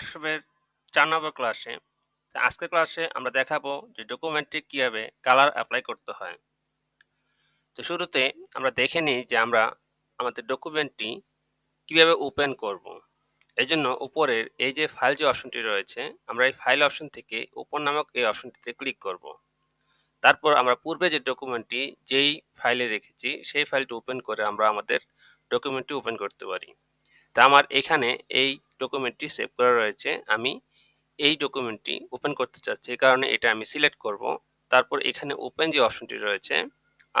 হোয়াটসঅ্যাপের চার নম্বর ক্লাসে আজকের ক্লাসে আমরা দেখাবো যে ডকুমেন্টে কীভাবে কালার অ্যাপ্লাই করতে হয় তো শুরুতে আমরা দেখে নিই যে আমরা আমাদের ডকুমেন্টটি কীভাবে ওপেন করব। এই জন্য উপরের এই যে ফাইল যে অপশনটি রয়েছে আমরা এই ফাইল অপশন থেকে ওপেন নামক এই অপশনটিতে ক্লিক করব। তারপর আমরা পূর্বে যে ডকুমেন্টটি যেই ফাইলে রেখেছি সেই ফাইলটি ওপেন করে আমরা আমাদের ডকুমেন্টটি ওপেন করতে পারি তা আমার এখানে এই ডকুমেন্টটি সেভ করা রয়েছে আমি এই ডকুমেন্টটি ওপেন করতে চাচ্ছি এই কারণে এটা আমি সিলেক্ট করব তারপর এখানে ওপেন যে অপশনটি রয়েছে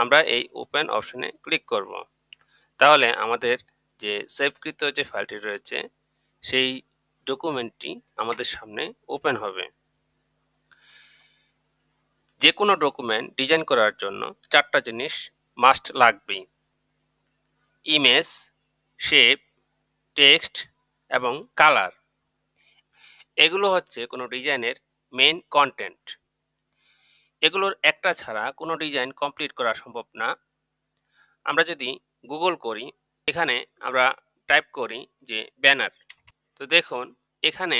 আমরা এই ওপেন অপশনে ক্লিক করব তাহলে আমাদের যে সেভকৃত যে ফাইলটি রয়েছে সেই ডকুমেন্টটি আমাদের সামনে ওপেন হবে যে কোনো ডকুমেন্ট ডিজাইন করার জন্য চারটা জিনিস মাস্ট লাগবেই ইমেজ শেপ টেক্সট এবং কালার এগুলো হচ্ছে কোনো ডিজাইনের মেন কন্টেন্ট এগুলোর একটা ছাড়া কোনো ডিজাইন কমপ্লিট করা সম্ভব না আমরা যদি গুগল করি এখানে আমরা টাইপ করি যে ব্যানার তো দেখুন এখানে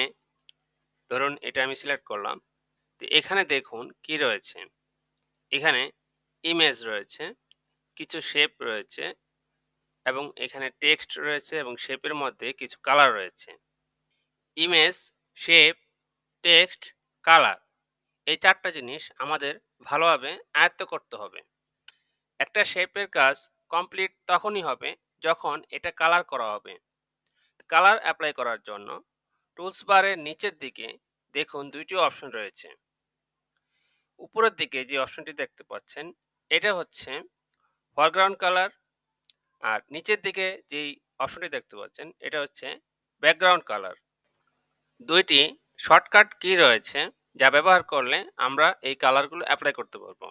ধরুন এটা আমি সিলেক্ট করলাম তো এখানে দেখুন কি রয়েছে এখানে ইমেজ রয়েছে কিছু শেপ রয়েছে এবং এখানে টেক্সট রয়েছে এবং শেপের মধ্যে কিছু কালার রয়েছে ইমেজ শেপ টেক্সট কালার এই চারটা জিনিস আমাদের ভালোভাবে আয়ত্ত করতে হবে একটা শেপের কাজ কমপ্লিট তখনই হবে যখন এটা কালার করা হবে কালার অ্যাপ্লাই করার জন্য টুলস বারের নিচের দিকে দেখুন দুইটি অপশন রয়েছে উপরের দিকে যে অপশনটি দেখতে পাচ্ছেন এটা হচ্ছে ফরগ্রাউন্ড কালার আর নিচের দিকে যেই অপশনটি দেখতে পাচ্ছেন এটা হচ্ছে ব্যাকগ্রাউন্ড কালার দুইটি শর্টকাট কি রয়েছে যা ব্যবহার করলে আমরা এই কালারগুলো অ্যাপ্লাই করতে পারবো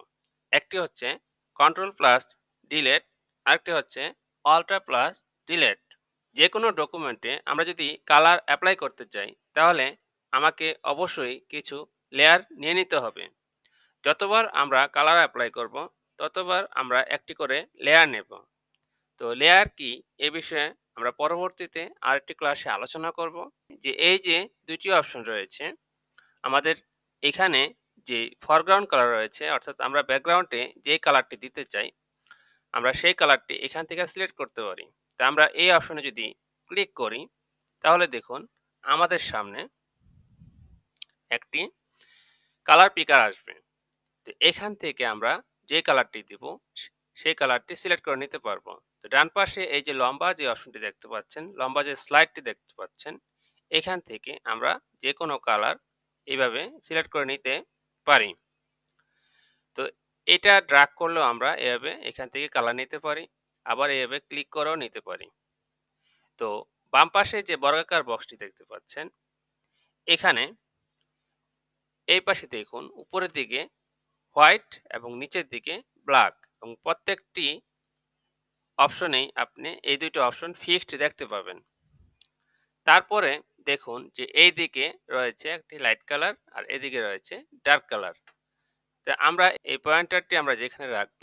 একটি হচ্ছে কন্ট্রোল প্লাস ডিলেট আরেকটি হচ্ছে অল্ট্রা প্লাস ডিলেট যে কোনো ডকুমেন্টে আমরা যদি কালার অ্যাপ্লাই করতে চাই তাহলে আমাকে অবশ্যই কিছু লেয়ার নিয়ে নিতে হবে যতবার আমরা কালার অ্যাপ্লাই করব ততবার আমরা একটি করে লেয়ার নেব তো লেয়ার কি এ বিষয়ে আমরা পরবর্তীতে আরেকটি ক্লাসে আলোচনা করব যে এই যে দুটি অপশন রয়েছে আমাদের এখানে যে ফরগ্রাউন্ড কালার রয়েছে অর্থাৎ আমরা ব্যাকগ্রাউন্ডে যে কালারটি দিতে চাই আমরা সেই কালারটি এখান থেকে সিলেক্ট করতে পারি তা আমরা এই অপশনে যদি ক্লিক করি তাহলে দেখুন আমাদের সামনে একটি কালার পিকার আসবে তো এখান থেকে আমরা যে কালারটি দিব সেই কালারটি সিলেক্ট করে নিতে পারবো তো ডান পাশে এই যে লম্বা যে অপশনটি দেখতে পাচ্ছেন লম্বা যে স্লাইডটি দেখতে পাচ্ছেন এখান থেকে আমরা যে কোনো কালার এইভাবে সিলেক্ট করে নিতে পারি তো এটা ড্রাগ করলেও আমরা এভাবে এখান থেকে কালার নিতে পারি আবার এভাবে ক্লিক করেও নিতে পারি তো বাম পাশে যে বর্গাকার বক্সটি দেখতে পাচ্ছেন এখানে এই পাশে দেখুন উপরের দিকে হোয়াইট এবং নিচের দিকে ব্ল্যাক এবং প্রত্যেকটি অপশনেই আপনি এই দুইটি অপশন ফিক্সড দেখতে পাবেন তারপরে দেখুন যে এই দিকে রয়েছে একটি লাইট কালার আর এদিকে রয়েছে ডার্ক কালার তো আমরা এই পয়েন্টারটি আমরা যেখানে রাখব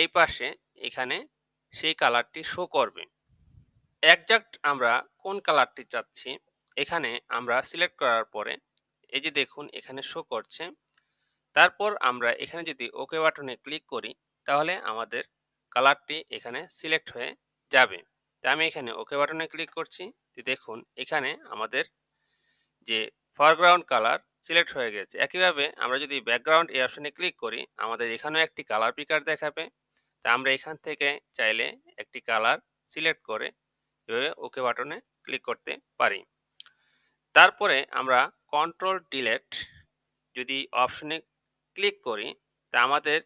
এই পাশে এখানে সেই কালারটি শো করবে একজাক্ট আমরা কোন কালারটি চাচ্ছি এখানে আমরা সিলেক্ট করার পরে এই যে দেখুন এখানে শো করছে তারপর আমরা এখানে যদি ওকে বাটনে ক্লিক করি তাহলে আমাদের কালারটি এখানে সিলেক্ট হয়ে যাবে তা আমি এখানে ওকে বাটনে ক্লিক করছি দেখুন এখানে আমাদের যে ফরগ্রাউন্ড কালার সিলেক্ট হয়ে গেছে একইভাবে আমরা যদি ব্যাকগ্রাউন্ড এই অপশনে ক্লিক করি আমাদের এখানেও একটি কালার পিকার দেখাবে তা আমরা এখান থেকে চাইলে একটি কালার সিলেক্ট করে এভাবে ওকে বাটনে ক্লিক করতে পারি তারপরে আমরা কন্ট্রোল ডিলেট যদি অপশনে ক্লিক করি তা আমাদের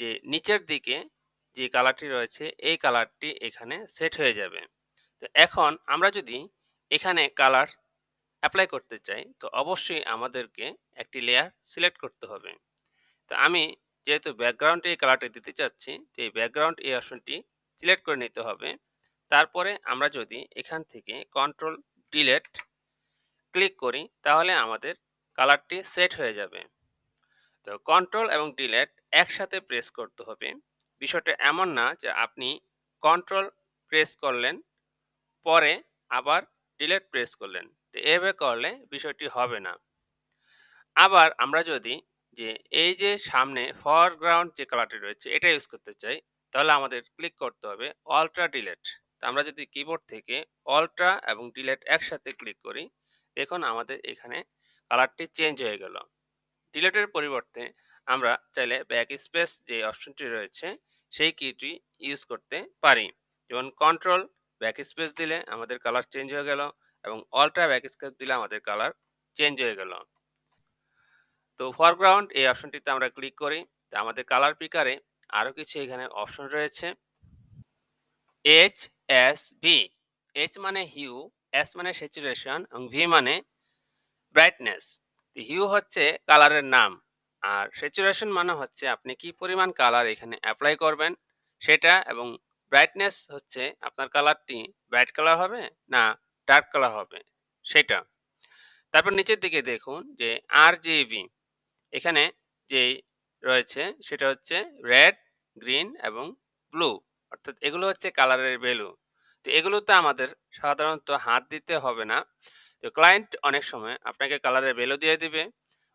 যে নিচের দিকে যে কালারটি রয়েছে এই কালারটি এখানে সেট হয়ে যাবে তো এখন আমরা যদি এখানে কালার অ্যাপ্লাই করতে চাই তো অবশ্যই আমাদেরকে একটি লেয়ার সিলেক্ট করতে হবে তো আমি যেহেতু ব্যাকগ্রাউন্ডে এই কালারটি দিতে চাচ্ছি তো এই ব্যাকগ্রাউন্ড এই অপশনটি সিলেক্ট করে নিতে হবে তারপরে আমরা যদি এখান থেকে কন্ট্রোল ডিলেট ক্লিক করি তাহলে আমাদের কালারটি সেট হয়ে যাবে তো কন্ট্রোল এবং ডিলেট একসাথে প্রেস করতে হবে বিষয়টা এমন না যে আপনি কন্ট্রোল প্রেস করলেন পরে আবার ডিলেট প্রেস করলেন তো এভাবে করলে বিষয়টি হবে না আবার আমরা যদি যে এই যে সামনে ফরগ্রাউন্ড যে কালারটি রয়েছে এটা ইউজ করতে চাই তাহলে আমাদের ক্লিক করতে হবে অল্ট্রা ডিলেট তো আমরা যদি কিবোর্ড থেকে অল্ট্রা এবং ডিলেট একসাথে ক্লিক করি দেখুন আমাদের এখানে কালারটি চেঞ্জ হয়ে গেল ডিলেটের পরিবর্তে আমরা চাইলে ব্যাক স্পেস যে অপশনটি রয়েছে সেই কিটি ইউজ করতে পারি যেমন কন্ট্রোল ব্যাক স্পেস দিলে আমাদের কালার চেঞ্জ হয়ে গেল এবং অল্ট্রা ব্যাক স্পেস দিলে আমাদের কালার চেঞ্জ হয়ে গেল তো ফরগ্রাউন্ড এই অপশনটিতে আমরা ক্লিক করি তো আমাদের কালার পিকারে আরও কিছু এখানে অপশন রয়েছে এইচ এস ভি এইচ মানে হিউ এস মানে স্যাচুরেশন এবং ভি মানে ব্রাইটনেস হিউ হচ্ছে কালারের নাম আর স্যাচুরেশন মানে হচ্ছে আপনি কি পরিমাণ কালার এখানে অ্যাপ্লাই করবেন সেটা এবং ব্রাইটনেস হচ্ছে আপনার কালারটি ব্রাইট কালার হবে না ডার্ক কালার হবে সেটা তারপর নিচের দিকে দেখুন যে আর বি এখানে যে রয়েছে সেটা হচ্ছে রেড গ্রিন এবং ব্লু অর্থাৎ এগুলো হচ্ছে কালারের ভ্যালু তো এগুলোতে আমাদের সাধারণত হাত দিতে হবে না তো ক্লায়েন্ট অনেক সময় আপনাকে কালারের ভ্যালু দিয়ে দিবে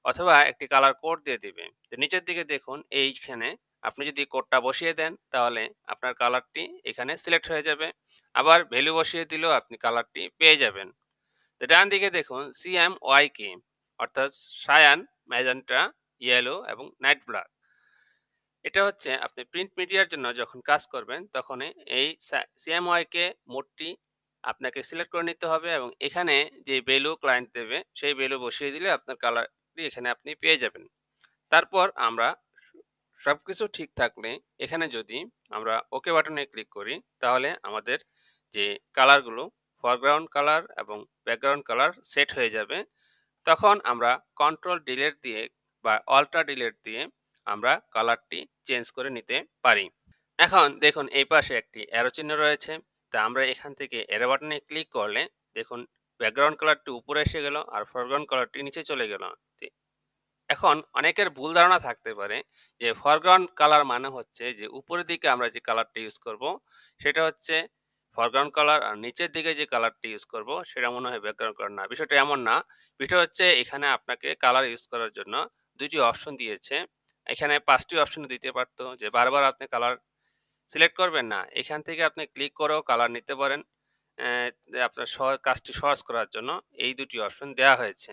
অথবা একটি কালার কোড দিয়ে দিবে তো নিচের দিকে দেখুন এইখানে আপনি যদি কোডটা বসিয়ে দেন তাহলে আপনার কালারটি এখানে সিলেক্ট হয়ে যাবে আবার ভ্যালু বসিয়ে দিলেও আপনি কালারটি পেয়ে যাবেন তো ডান দিকে দেখুন সিএম ওয়াই কে অর্থাৎ সায়ান ম্যাজেন্টা ইয়েলো এবং নাইট ব্ল্যাক এটা হচ্ছে আপনি প্রিন্ট মিডিয়ার জন্য যখন কাজ করবেন তখন এই কে মোডটি আপনাকে সিলেক্ট করে নিতে হবে এবং এখানে যে ভ্যালু ক্লায়েন্ট দেবে সেই ভ্যালু বসিয়ে দিলে আপনার কালার রেসিপি এখানে আপনি পেয়ে যাবেন তারপর আমরা সব কিছু ঠিক থাকলে এখানে যদি আমরা ওকে বাটনে ক্লিক করি তাহলে আমাদের যে কালারগুলো ফরগ্রাউন্ড কালার এবং ব্যাকগ্রাউন্ড কালার সেট হয়ে যাবে তখন আমরা কন্ট্রোল ডিলেট দিয়ে বা অল্ট্রা ডিলেট দিয়ে আমরা কালারটি চেঞ্জ করে নিতে পারি এখন দেখুন এই পাশে একটি অ্যারো চিহ্ন রয়েছে তা আমরা এখান থেকে অ্যারো বাটনে ক্লিক করলে দেখুন ব্যাকগ্রাউন্ড কালারটি উপরে এসে গেল আর ফরগ্রাউন্ড কালারটি নিচে চলে গেল এখন অনেকের ভুল ধারণা থাকতে পারে যে ফরগ্রাউন্ড কালার মানে হচ্ছে যে উপরের দিকে আমরা যে কালারটা ইউজ করব সেটা হচ্ছে ফরগ্রাউন্ড কালার আর নিচের দিকে যে কালারটি ইউজ করব সেটা মনে হয় ব্যাকগ্রাউন্ড কালার না বিষয়টা এমন না বিষয় হচ্ছে এখানে আপনাকে কালার ইউজ করার জন্য দুটি অপশন দিয়েছে এখানে পাঁচটি অপশন দিতে পারতো যে বারবার আপনি কালার সিলেক্ট করবেন না এখান থেকে আপনি ক্লিক করেও কালার নিতে পারেন আপনার কাজটি সহজ করার জন্য এই দুটি অপশন দেয়া হয়েছে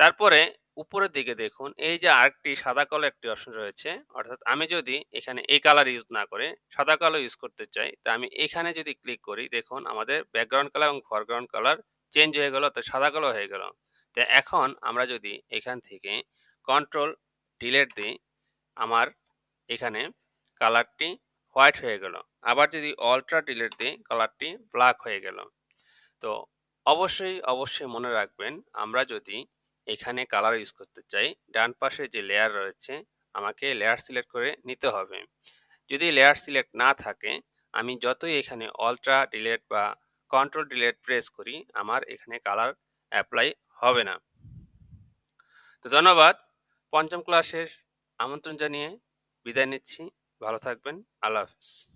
তারপরে উপরের দিকে দেখুন এই যে আরেকটি সাদা কালো একটি অপশন রয়েছে অর্থাৎ আমি যদি এখানে এই কালার ইউজ না করে সাদা কালো ইউজ করতে চাই তা আমি এখানে যদি ক্লিক করি দেখুন আমাদের ব্যাকগ্রাউন্ড কালার এবং ফরগ্রাউন্ড কালার চেঞ্জ হয়ে গেল তো সাদা কালো হয়ে গেল তো এখন আমরা যদি এখান থেকে কন্ট্রোল ডিলেট দিই আমার এখানে কালারটি হোয়াইট হয়ে গেল আবার যদি অল্ট্রা ডিলেট দিই কালারটি ব্ল্যাক হয়ে গেল তো অবশ্যই অবশ্যই মনে রাখবেন আমরা যদি এখানে কালার ইউজ করতে চাই ডান পাশে যে লেয়ার রয়েছে আমাকে লেয়ার সিলেক্ট করে নিতে হবে যদি লেয়ার সিলেক্ট না থাকে আমি যতই এখানে অল্ট্রা ডিলেট বা কন্ট্রোল ডিলেট প্রেস করি আমার এখানে কালার অ্যাপ্লাই হবে না তো ধন্যবাদ পঞ্চম ক্লাসের আমন্ত্রণ জানিয়ে বিদায় নিচ্ছি ভালো থাকবেন আল্লাহ হাফিজ